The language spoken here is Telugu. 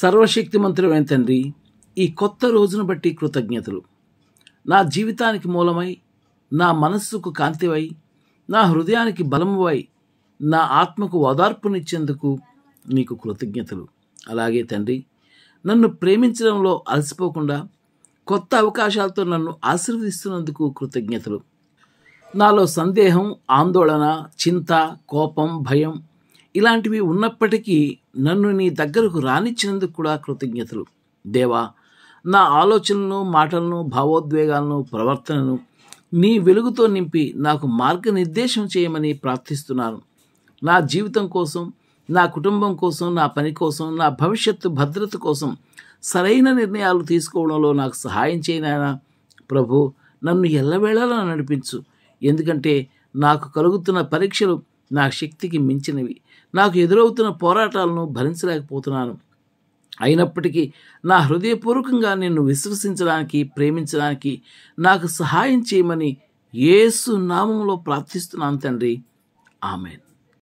సర్వశక్తిమంతుడమైన తండ్రి ఈ కొత్త రోజును బట్టి కృతజ్ఞతలు నా జీవితానికి మూలమై నా మనస్సుకు కాంతివై నా హృదయానికి బలమువై నా ఆత్మకు ఓదార్పునిచ్చేందుకు నీకు కృతజ్ఞతలు అలాగే తండ్రి నన్ను ప్రేమించడంలో అలసిపోకుండా కొత్త అవకాశాలతో నన్ను ఆశీర్వదిస్తున్నందుకు కృతజ్ఞతలు నాలో సందేహం ఆందోళన చింత కోపం భయం ఇలాంటివి ఉన్నప్పటికీ నన్ను నీ దగ్గరకు రానిచ్చినందుకు కూడా కృతజ్ఞతలు దేవా నా ఆలోచనలను మాటలను భావోద్వేగాలను ప్రవర్తనను నీ వెలుగుతో నింపి నాకు మార్గనిర్దేశం చేయమని ప్రార్థిస్తున్నాను నా జీవితం కోసం నా కుటుంబం కోసం నా పని కోసం నా భవిష్యత్తు భద్రత కోసం సరైన నిర్ణయాలు తీసుకోవడంలో నాకు సహాయం చేయనాయనా ప్రభు నన్ను ఎల్లవేళలా నడిపించు ఎందుకంటే నాకు కలుగుతున్న పరీక్షలు నా శక్తికి మించినవి నాకు ఎదురవుతున్న పోరాటాలను భరించలేకపోతున్నాను అయినప్పటికీ నా హృదయపూర్వకంగా నిన్ను విశ్వసించడానికి ప్రేమించడానికి నాకు సహాయం చేయమని ఏసు నామంలో ప్రార్థిస్తున్నాను తండ్రి ఆమెను